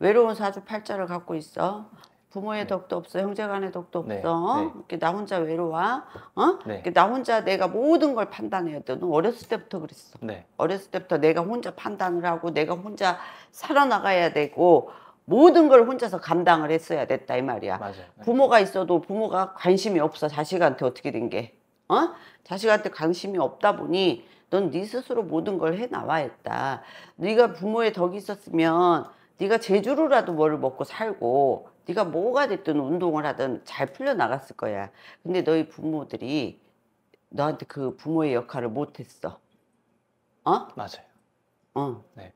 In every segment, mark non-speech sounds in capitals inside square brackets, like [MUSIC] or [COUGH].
외로운 사주팔자를 갖고 있어. 부모의 네. 덕도 없어, 형제간의 덕도 네. 없어. 어? 네. 네. 나 혼자 외로워. 어? 네. 이나 혼자 내가 모든 걸 판단해야 돼. 너 어렸을 때부터 그랬어. 네. 어렸을 때부터 내가 혼자 판단을 하고 내가 혼자 살아나가야 되고 모든 걸 혼자서 감당을 했어야 됐다 이 말이야. 맞아요. 부모가 있어도 부모가 관심이 없어 자식한테 어떻게 된 게. 어? 자식한테 관심이 없다 보니 넌 네 스스로 모든 걸 해 나와야 했다. 네가 부모의 덕이 있었으면 네가 제주로라도 뭘 먹고 살고 네가 뭐가 됐든 운동을 하든 잘 풀려나갔을 거야. 근데 너희 부모들이 너한테 그 부모의 역할을 못했어. 어? 맞아요. 어. 네.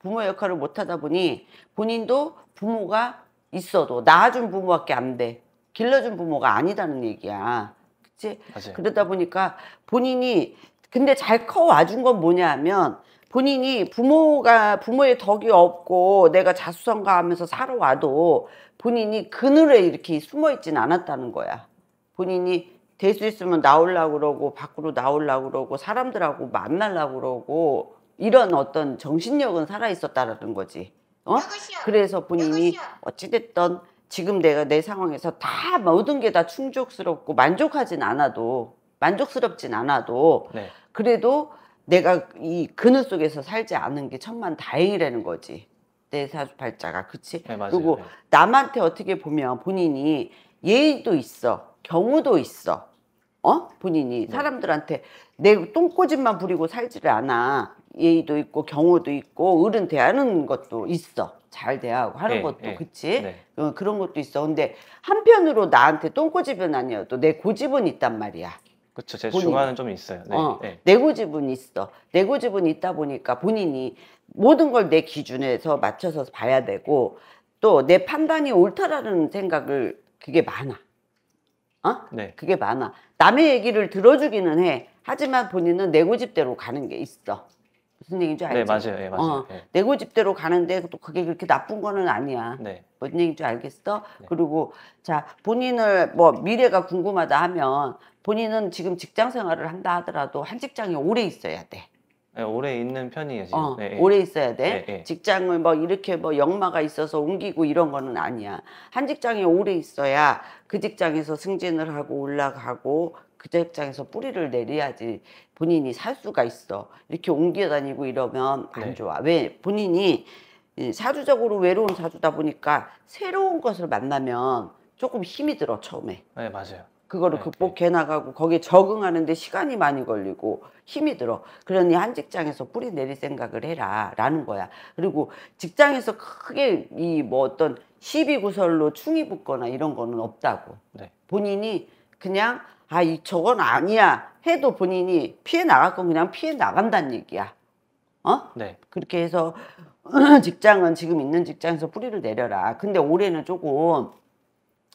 부모의 역할을 못하다 보니 본인도 부모가 있어도 낳아준 부모밖에 안 돼. 길러준 부모가 아니다는 얘기야. 그치? 맞아요. 그러다 보니까 본인이 근데 잘 커와준 건 뭐냐 하면 본인이 부모가 부모의 덕이 없고 내가 자수성가하면서 살아와도 본인이 그늘에 이렇게 숨어 있진 않았다는 거야. 본인이 될 수 있으면 나올라 그러고 밖으로 나올라 그러고 사람들하고 만날라 그러고 이런 어떤 정신력은 살아 있었다라는 거지. 어? 그래서 본인이 어찌 됐던 지금 내가 내 상황에서 다 모든 게 다 충족스럽고 만족하진 않아도 만족스럽진 않아도 네. 그래도 내가 이 그늘 속에서 살지 않은 게 천만 다행이라는 거지. 내 사주팔자가 그치? 네, 맞아요. 그리고 네. 남한테 어떻게 보면 본인이 예의도 있어, 경우도 있어. 어? 본인이 네. 사람들한테 내 똥꼬집만 부리고 살지를 않아. 예의도 있고 경우도 있고 어른 대하는 것도 있어. 잘 대하고 하는 네, 것도 네, 그치? 네. 어, 그런 것도 있어. 근데 한편으로 나한테 똥꼬집은 아니어도 내 고집은 있단 말이야. 그렇죠. 제 본인. 중간은 좀 있어요. 네. 어, 네. 내고 지분이 있어. 내고 지분이 있다 보니까 본인이 모든 걸 내 기준에서 맞춰서 봐야 되고 또 내 판단이 옳다라는 생각을 그게 많아. 어? 네. 그게 많아. 남의 얘기를 들어주기는 해. 하지만 본인은 내 고집대로 가는 게 있어. 무슨 얘기인지 네, 알지? 네, 맞아요. 네, 맞아요. 어, 네. 예. 내 고집대로 가는데 또 그게 그렇게 나쁜 거는 아니야. 네. 무슨 얘기인지 알겠어? 네. 그리고 자, 본인을 뭐 미래가 궁금하다 하면 본인은 지금 직장 생활을 한다 하더라도 한 직장에 오래 있어야 돼. 네, 오래 있는 편이에요 지금. 어, 네, 예. 오래 있어야 돼. 네, 직장을 뭐 이렇게 뭐 역마가 있어서 옮기고 이런 거는 아니야. 한 직장에 오래 있어야 그 직장에서 승진을 하고 올라가고 그 직장에서 뿌리를 내려야지 본인이 살 수가 있어. 이렇게 옮겨 다니고 이러면 안 네. 좋아. 왜 본인이 사주적으로 외로운 사주다 보니까 새로운 것을 만나면 조금 힘이 들어 처음에. 네 맞아요. 그거를 네, 극복해 네. 나가고 거기에 적응하는데 시간이 많이 걸리고 힘이 들어. 그러니 한 직장에서 뿌리 내릴 생각을 해라. 라는 거야. 그리고 직장에서 크게 이 뭐 어떤 시비 구설로 충이 붙거나 이런 거는 없다고. 네. 본인이 그냥 아, 이 저건 아니야. 해도 본인이 피해 나갈 건 그냥 피해 나간다는 얘기야. 어? 네. 그렇게 해서 [CLEARS THROAT] 직장은 지금 있는 직장에서 뿌리를 내려라. 근데 올해는 조금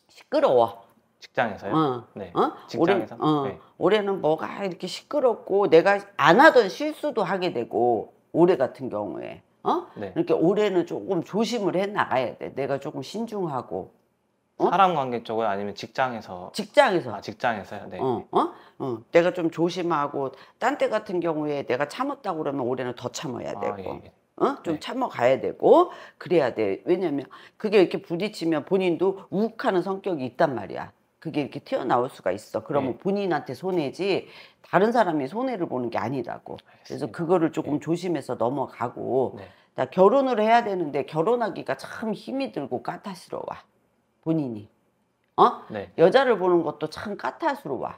시끄러워. 직장에서요? 어. 네. 어? 직장에서? 올해, 어. 네. 올해는 뭐가 이렇게 시끄럽고 내가 안 하던 실수도 하게 되고 올해 같은 경우에 어? 네. 이렇게 그러니까 올해는 조금 조심을 해 나가야 돼. 내가 조금 신중하고 어? 사람 관계 쪽은 아니면 직장에서 직장에서 아, 직장에서요. 네. 어, 어, 어, 내가 좀 조심하고 딴 때 같은 경우에 내가 참았다 그러면 올해는 더 참아야 아, 되고. 아, 예, 예. 어? 좀 네. 참아가야 되고 그래야 돼 왜냐면 그게 이렇게 부딪히면 본인도 욱하는 성격이 있단 말이야 그게 이렇게 튀어나올 수가 있어. 그러면 네. 본인한테 손해지 다른 사람이 손해를 보는 게 아니라고. 알겠습니다. 그래서 그거를 조금 네. 조심해서 넘어가고 나 네. 결혼을 해야 되는데 결혼하기가 참 힘이 들고 까탈스러워. 본인이. 어? 네. 여자를 보는 것도 참 까탈스러워.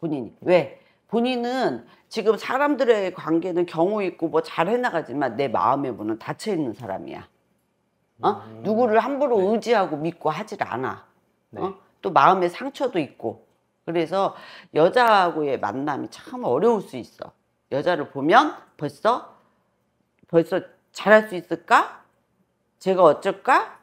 본인이. 왜? 본인은 지금 사람들의 관계는 경우 있고 뭐 잘 해나가지만 내 마음의 문은 닫혀 있는 사람이야. 어? 음... 누구를 함부로 네. 의지하고 믿고 하질 않아. 네. 어? 또 마음의 상처도 있고 그래서 여자하고의 만남이 참 어려울 수 있어. 여자를 보면 벌써 벌써 잘할 수 있을까? 제가 어쩔까?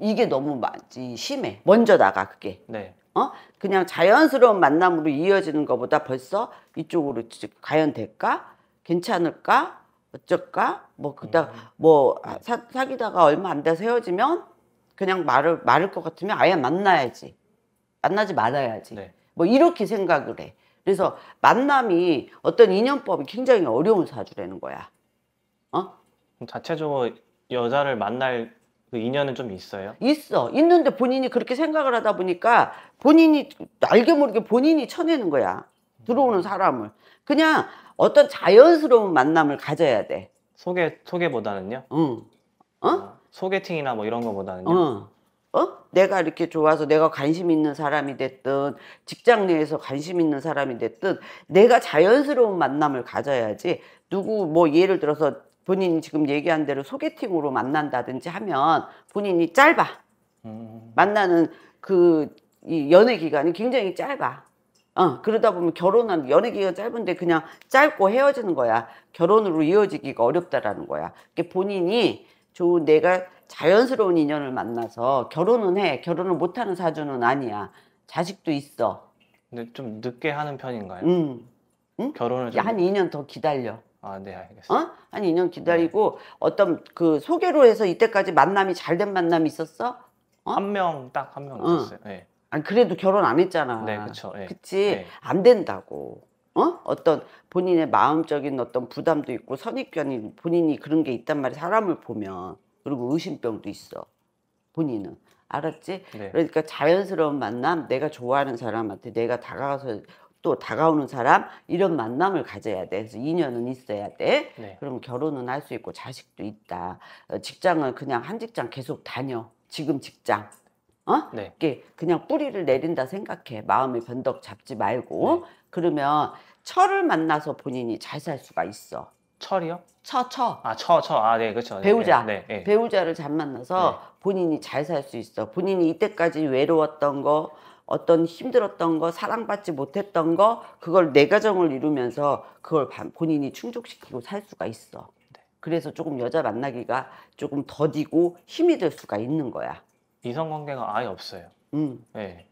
이게 너무 많지 심해. 먼저 나가 그게. 네. 어? 그냥 자연스러운 만남으로 이어지는 것보다 벌써 이쪽으로 과연 될까? 괜찮을까? 어쩔까? 뭐 그다 음. 뭐 아, 사, 사귀다가 얼마 안 돼서 헤어지면 그냥 말을 말을 것 같으면 아예 만나야지. 만나지 말아야지. 네. 뭐 이렇게 생각을 해. 그래서 만남이 어떤 인연법이 굉장히 어려운 사주라는 거야. 어? 자체적으로 여자를 만날 그 인연은 좀 있어요? 있어. 있는데 본인이 그렇게 생각을 하다 보니까 본인이 알게 모르게 본인이 쳐내는 거야. 들어오는 음. 사람을. 그냥 어떤 자연스러운 만남을 가져야 돼. 소개 소개보다는요? 응. 어? 아, 소개팅이나 뭐 이런 거보다는요? 응. 어? 내가 이렇게 좋아서 내가 관심 있는 사람이 됐든 직장 내에서 관심 있는 사람이 됐든 내가 자연스러운 만남을 가져야지 누구 뭐 예를 들어서 본인이 지금 얘기한 대로 소개팅으로 만난다든지 하면 본인이 짧아 음. 만나는 그이 연애 기간이 굉장히 짧아 어, 그러다 보면 결혼한 연애 기간 짧은데 그냥 짧고 헤어지는 거야 결혼으로 이어지기가 어렵다라는 거야 그러니까 본인이 좋은 내가 자연스러운 인연을 만나서 결혼은 해. 결혼을 못하는 사주는 아니야. 자식도 있어. 근데 좀 늦게 하는 편인가요? 응. 음. 응? 결혼을 좀... 한 2년 더 기다려. 아, 네, 알겠습 어? 한 2년 기다리고 어떤 그 소개로 해서 이때까지 만남이 잘 된 만남이 있었어? 어? 한명 딱 한명 어. 있었어요. 네. 아니 그래도 결혼 안 했잖아. 네, 그렇 네. 그치 네. 안 된다고. 어? 어떤 본인의 마음적인 어떤 부담도 있고 선입견이 본인이 그런 게 있단 말이야. 사람을 보면. 그리고 의심병도 있어. 본인은. 알았지? 네. 그러니까 자연스러운 만남, 내가 좋아하는 사람한테 내가 다가가서 또 다가오는 사람 이런 만남을 가져야 돼. 그래서 인연은 있어야 돼. 네. 그럼 결혼은 할 수 있고 자식도 있다. 어, 직장은 그냥 한 직장 계속 다녀. 지금 직장. 어? 네. 그냥 뿌리를 내린다 생각해. 마음의 변덕 잡지 말고. 네. 그러면 철을 만나서 본인이 잘 살 수가 있어. 철이요? 처처. 아, 처처. 아, 네, 그렇죠. 네, 배우자. 네, 네, 배우자를 네. 잘 만나서 본인이 잘 살 수 있어. 본인이 이때까지 외로웠던 거, 어떤 힘들었던 거, 사랑받지 못했던 거, 그걸 내 가정을 이루면서 그걸 본인이 충족시키고 살 수가 있어. 네. 그래서 조금 여자 만나기가 조금 더디고 힘이 될 수가 있는 거야. 이성 관계가 아예 없어요. 음. 네.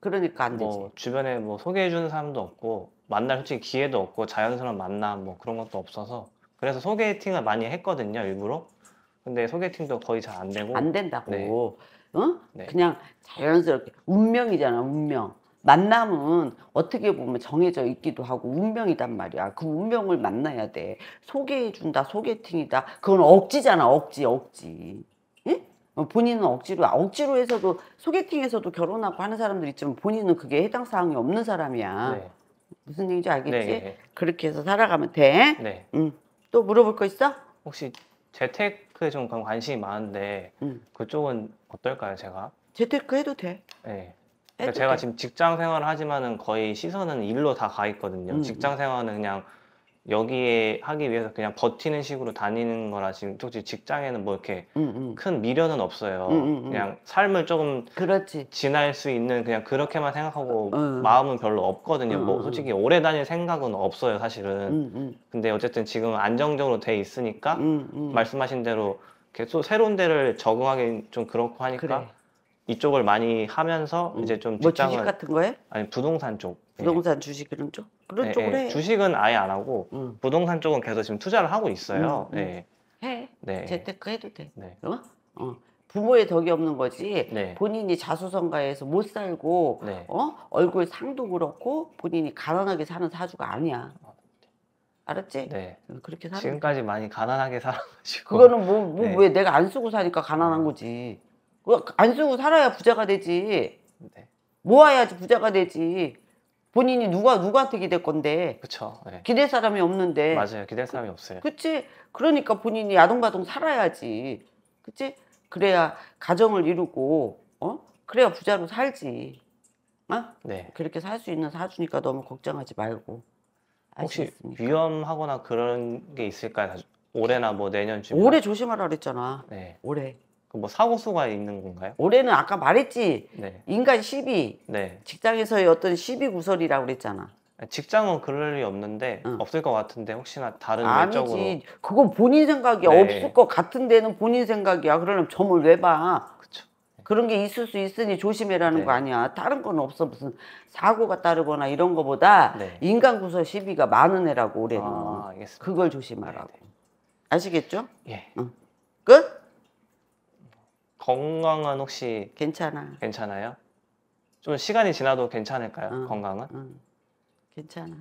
그러니까 안 뭐 되지. 주변에 뭐 소개해 주는 사람도 없고 만날 솔직히 기회도 없고 자연스러운 만남 뭐 그런 것도 없어서 그래서 소개팅을 많이 했거든요, 일부러. 근데 소개팅도 거의 잘 안 되고. 안 된다고. 네. 어? 네. 그냥 자연스럽게 운명이잖아, 운명. 만남은 어떻게 보면 정해져 있기도 하고 운명이란 말이야. 그 운명을 만나야 돼. 소개해 준다, 소개팅이다. 그건 억지잖아, 억지, 억지. 응? 어, 본인은 억지로 아, 억지로 해서도 소개팅에서도 결혼하고 하는 사람들 있지만 본인은 그게 해당 사항이 없는 사람이야. 네. 무슨 얘기인지 알겠지? 네. 네, 네. 그렇게 해서 살아가면 돼. 네. 응. 또 물어볼 거 있어? 혹시 재테크에 좀 관심이 많은데 응. 그쪽은 어떨까요, 제가? 재테크 해도 돼. 네. 그러니까 해도 제가 돼. 지금 직장 생활을 하지만은 거의 시선은 일로 다 가 있거든요. 응, 직장 생활은 그냥 여기에 하기 위해서 그냥 버티는 식으로 다니는 거라 지금 솔직히 직장에는 뭐 이렇게 음, 음. 큰 미련은 없어요. 음, 음, 음. 그냥 삶을 조금 그렇지. 지날 수 있는 그냥 그렇게만 생각하고 음. 마음은 별로 없거든요. 음, 뭐 어, 어. 솔직히 오래 다닐 생각은 없어요, 사실은. 음, 음. 근데 어쨌든 지금 안정적으로 돼 있으니까 음, 음. 말씀하신 대로 계속 새로운 데를 적응하기 좀 그렇고 하니까 그래. 이쪽을 많이 하면서 음. 이제 좀 뭐 직장을 주식 같은 거에? 아니 부동산 쪽 예. 부동산 주식 이런 쪽? 그런 예, 예. 쪽으로 예. 해. 주식은 아예 안 하고 응. 음. 부동산 쪽은 계속 지금 투자를 하고 있어요. 음, 음. 네. 해. 네. 재테크 해도 돼. 네. 어? 어. 부모의 덕이 없는 거지 네. 본인이 자수성가해서 못 살고 네. 어? 얼굴 상도 그렇고 본인이 가난하게 사는 사주가 아니야. 알았지? 네. 어, 그렇게 사는 지금까지 많이 가난하게 살아가지고 그거는 뭐뭐왜 네. 내가 안 쓰고 사니까 가난한 음. 거지. 어, 안 쓰고 살아야 부자가 되지. 네. 모아야지 부자가 되지. 본인이 누가 누구한테 기댈 건데. 그렇죠. 네. 기댈 사람이 없는데. 맞아요. 기댈 사람이 그, 없어요. 그렇지. 그러니까 본인이 야동바동 살아야지. 그렇지? 그래야 가정을 이루고 어? 그래야 부자로 살지. 어? 네. 그렇게 살 수 있는 사주니까 너무 걱정하지 말고. 아시겠습니까? 혹시 위험하거나 그런 게 있을까요? 올해나 뭐 내년쯤 올해 조심하라 그랬잖아. 네. 올해. 뭐 사고수가 있는 건가요? 올해는 아까 말했지. 네. 인간 시비. 네. 직장에서의 어떤 시비 구설이라고 그랬잖아. 직장은 그럴 일이 없는데 응. 없을 것 같은데 혹시나 다른 아니지. 외적으로 그건 본인 생각이야. 네. 없을 것 같은 데는 본인 생각이야. 그러면 점을 왜 봐? 네. 그런게 있을 수 있으니 조심해라는 네. 거 아니야. 다른 건 없어. 무슨 사고가 따르거나 이런 거보다 네. 인간 구설 시비가 많은 애라고 올해는. 아, 그걸 조심하라고. 네, 네. 아시겠죠? 예. 응. 끝? 건강은 혹시 괜찮아. 괜찮아요? 좀 시간이 지나도 괜찮을까요? 어, 건강은? 응. 괜찮아.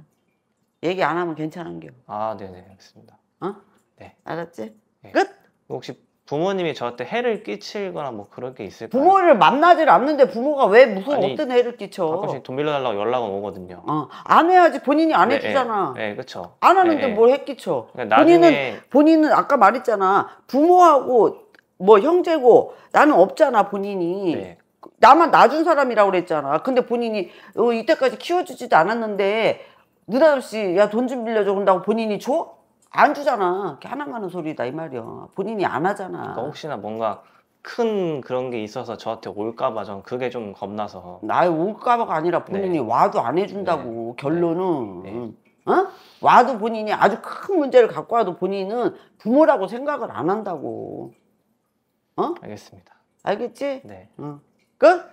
얘기 안 하면 괜찮은겨. 아, 네네, 알겠습니다. 어? 네. 알았지? 네. 끝. 뭐 혹시 부모님이 저한테 해를 끼칠거나 뭐 그런 게 있을까요? 부모를 만나질 않는데 부모가 왜 무슨 아니, 어떤 해를 끼쳐? 가끔씩 돈 빌려달라고 연락은 오거든요. 어, 안 해야지 본인이 안 네, 해주잖아. 네, 네 그렇죠. 안 하는데 네, 네. 뭘해 끼쳐? 그러니까 나중에... 본인은 본인은 아까 말했잖아. 부모하고 뭐 형제고 나는 없잖아 본인이 네. 나만 놔준 사람이라고 그랬잖아 근데 본인이 어, 이때까지 키워주지도 않았는데 느닷없이 야 돈 좀 빌려줘 그런다고 본인이 줘? 안 주잖아 걔 하나 가는 소리다 이 말이야 본인이 안 하잖아 그러니까 혹시나 뭔가 큰 그런 게 있어서 저한테 올까봐 전 그게 좀 겁나서 나의 올까봐가 아니라 네. 본인이 네. 와도 안 해준다고 네. 네. 결론은 네. 어? 와도 본인이 아주 큰 문제를 갖고 와도 본인은 부모라고 생각을 안 한다고 어? 알겠습니다. 알겠지? 네. 어. 끝?